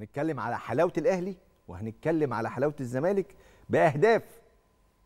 هنتكلم على حلاوه الاهلي وهنتكلم على حلاوه الزمالك باهداف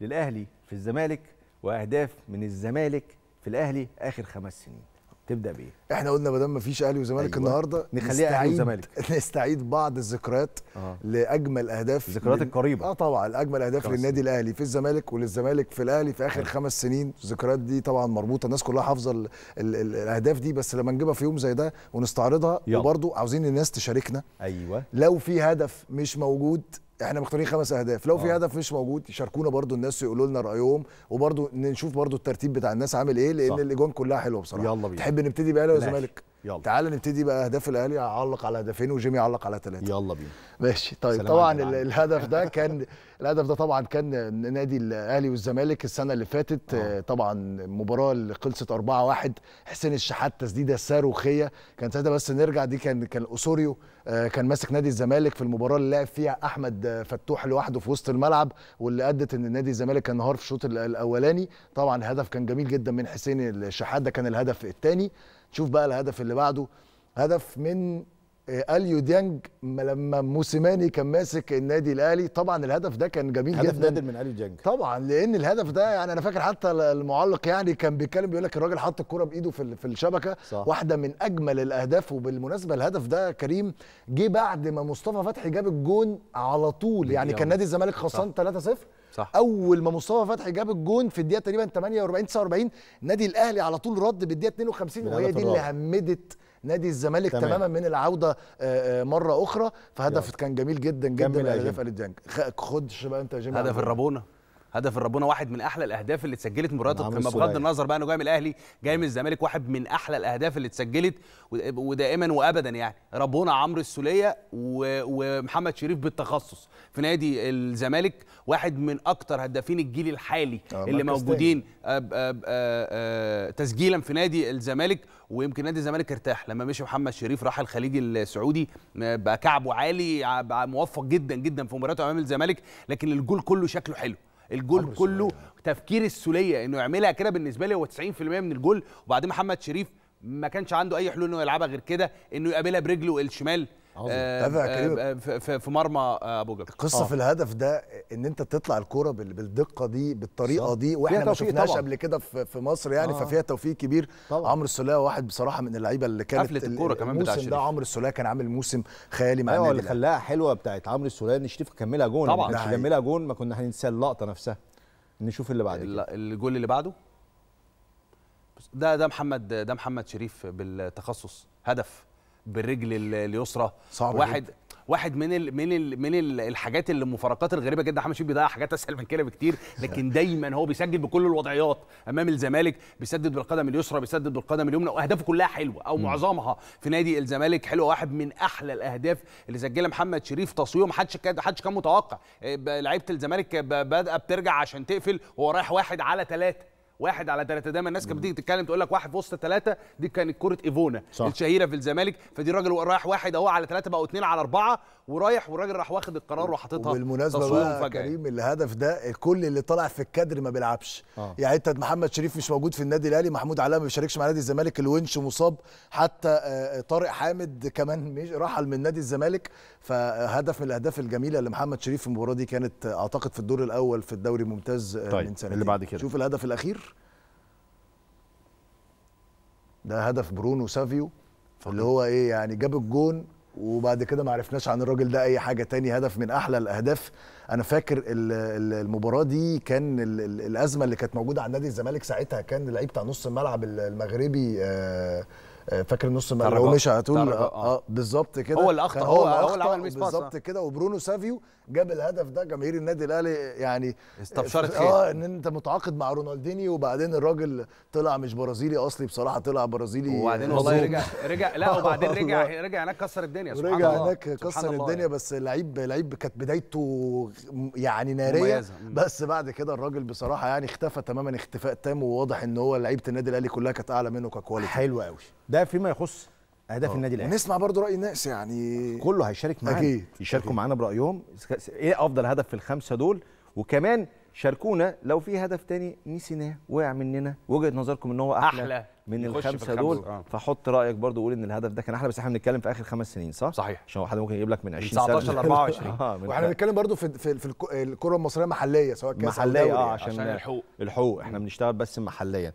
للاهلي في الزمالك واهداف من الزمالك في الاهلي اخر خمس سنين تبدا بايه؟ احنا قلنا ما دام مفيش اهلي وزمالك أيوة. النهارده نخليها اهلي وزمالك نستعيد بعض الذكريات آه. لاجمل اهداف الذكريات لل... القريبه اه طبعا اجمل اهداف للنادي الاهلي في الزمالك وللزمالك في الاهلي في اخر آه. خمس سنين الذكريات دي طبعا مربوطه الناس كلها حافظه ال... ال... ال... الاهداف دي بس لما نجيبها في يوم زي ده ونستعرضها وبرده عاوزين الناس تشاركنا ايوه لو في هدف مش موجود احنا مختارين خمس اهداف لو في آه. هدف مش موجود يشاركونا برضو الناس يقولوا لنا رايهم وبرضو نشوف برضو الترتيب بتاع الناس عامل ايه لان الاجوان كلها حلوه بصراحه يلا بينا تحب نبتدي باهلي يا زمالك يلا تعال نبتدي بقى اهداف الاهلي اعلق على هدفين وجيمي يعلق على ثلاثه يلا بينا ماشي طيب طبعا الهدف ده كان الهدف ده طبعا كان نادي الاهلي والزمالك السنه اللي فاتت آه. آه، طبعا المباراه اللي خلصت 4-1 حسين الشحات تسديده صاروخيه كان ساعتها بس نرجع دي كان كان اسوريو آه كان ماسك نادي الزمالك في المباراه اللي لعب فيها احمد فتوح لوحده في وسط الملعب واللي ادت ان نادي الزمالك كان نهار في الشوط الاولاني طبعا هدف كان جميل جدا من حسين الشحات ده كان الهدف الثاني شوف بقى الهدف اللي بعده هدف من آه، اليو ديانج لما موسيماني كان ماسك النادي الاهلي طبعا الهدف ده كان جميل هدف جدا هدف نادر من اليو ديانج طبعا لان الهدف ده يعني انا فاكر حتى المعلق يعني كان بيتكلم بيقول لك الراجل حط الكره بايده في في الشبكه صح. واحده من اجمل الاهداف وبالمناسبه الهدف ده كريم جه بعد ما مصطفى فتحي جاب الجون على طول يعني كان نادي الزمالك خسران 3-0 صح. اول ما مصطفى فتحي جاب الجون في الدقيقه تقريبا 48 49 نادي الاهلي على طول رد بالدقيقه 52 وهي دي اللي همدت نادي الزمالك تمام. تماما من العوده آه، آه، مره اخرى فهدف كان جميل جدا جدا من هدف الدنك خدش بقى انت يا جماعه هدف الرابونه هدف الربونه واحد من احلى الاهداف اللي اتسجلت مباراه نعم، القمه بغض النظر بقى انه جاي من الاهلي جاي من الزمالك واحد من احلى الاهداف اللي اتسجلت ودائما وابدا يعني ربونه عمرو السوليه ومحمد شريف بالتخصص في نادي الزمالك واحد من اكتر هدافين الجيل الحالي آه، اللي موجودين أب أب أب تسجيلا في نادي الزمالك ويمكن نادي الزمالك ارتاح لما مشي محمد شريف راح الخليج السعودي آه، بقى كعبه عالي بقى موفق جدا جدا في مباراته امام الزمالك لكن الجول كله شكله حلو الجول كله تفكير السوليه انه يعملها كده بالنسبه لي هو 90% من الجول وبعدين محمد شريف ما كانش عنده اي حلول انه يلعبها غير كده انه يقابلها برجله الشمال آه, آه،, آه، في مرمى آه، ابو جبل القصه آه. في الهدف ده ان انت تطلع الكوره بالدقه دي بالطريقه صح. دي واحنا ما شفناهاش قبل كده في مصر يعني آه. ففيها توفيق كبير عمرو السوليه واحد بصراحه من اللعيبه اللي كانت قفلت الكوره كمان بتاع الشريف ده عمرو السوليه كان عامل موسم خيالي مع أيوة، النادي اللي خلاها حلوه بتاعت عمرو السوليه ان شريف كملها جون طبعا ما كملها جون ما كنا هننسى اللقطه نفسها نشوف اللي بعد كده الجول اللي بعده ده ده محمد ده محمد شريف بالتخصص هدف بالرجل اليسرى صعب واحد جدا. واحد من الـ من الـ من الـ الحاجات اللي المفارقات الغريبه جدا محمد شريف بيضيع حاجات اسهل من كده بكتير لكن دايما هو بيسجل بكل الوضعيات امام الزمالك بيسدد بالقدم اليسرى بيسدد بالقدم اليمنى واهدافه كلها حلوه او معظمها في نادي الزمالك حلوه واحد من احلى الاهداف اللي سجلها محمد شريف تصويره محدش كان محدش كان متوقع إيه، لعيبه الزمالك بادئه بترجع عشان تقفل هو رايح واحد على ثلاثه واحد على ثلاثه دايما الناس كانت بتيجي تتكلم تقول لك واحد في وسط ثلاثه دي كانت كره ايفونا صح. الشهيره في الزمالك فدي راجل رايح واحد اهو على ثلاثه بقوا اثنين على اربعه ورايح والراجل راح واخد القرار وحاططها بالمناسبه بقى كريم الهدف ده كل اللي طالع في الكادر ما بيلعبش آه. يعني انت محمد شريف مش موجود في النادي الاهلي محمود علاء ما بيشاركش مع نادي الزمالك الونش مصاب حتى آه، آه، طارق حامد كمان رحل من نادي الزمالك فهدف من الاهداف الجميله لمحمد شريف في المباراه دي كانت آه، اعتقد في الدور الاول في الدوري الممتاز طيب. من سنتين اللي بعد كده شوف الهدف الاخير ده هدف برونو سافيو اللي هو ايه يعني جاب الجون وبعد كده ما عرفناش عن الراجل ده اي حاجه تاني هدف من احلى الاهداف انا فاكر المباراه دي كان الازمه اللي كانت موجوده على نادي الزمالك ساعتها كان لعيب بتاع نص الملعب المغربي آه فاكر النص هو ومشى هتقول آه،, اه بالظبط كده هو اللي اخطا هو, اللي, عمل ميس بالظبط كده وبرونو سافيو جاب الهدف ده جماهير النادي الاهلي يعني استبشرت فيه اه ان انت متعاقد مع رونالدينيو وبعدين الراجل طلع مش برازيلي اصلي بصراحه طلع برازيلي وبعدين والله رجع رجع لا وبعدين رجع رجع هناك كسر الدنيا سبحان رجع الله هناك كسر الدنيا يعني. بس لعيب لعيب كانت بدايته يعني ناريه مميزة. بس بعد كده الراجل بصراحه يعني اختفى تماما اختفاء تام وواضح ان هو لعيبه النادي الاهلي كلها كانت اعلى منه ككواليتي حلو قوي ده فيما يخص اهداف أوه. النادي الاهلي ونسمع برضو راي الناس يعني كله هيشارك معانا يشاركوا معانا برايهم ايه افضل هدف في الخمسه دول وكمان شاركونا لو في هدف تاني نسيناه وقع مننا وجهه نظركم ان هو احلى, أحلى. من الخمسه دول آه. فحط رايك برضو وقول ان الهدف ده كان احلى بس احنا بنتكلم في اخر خمس سنين صح؟ صحيح عشان حد ممكن يجيب لك من 20 سنه 19 ل 24 واحنا بنتكلم برضو في في, في الكره المصريه محليه سواء كاس محليه أو دوري. اه عشان, عشان الحقوق الحقوق احنا بنشتغل بس محليا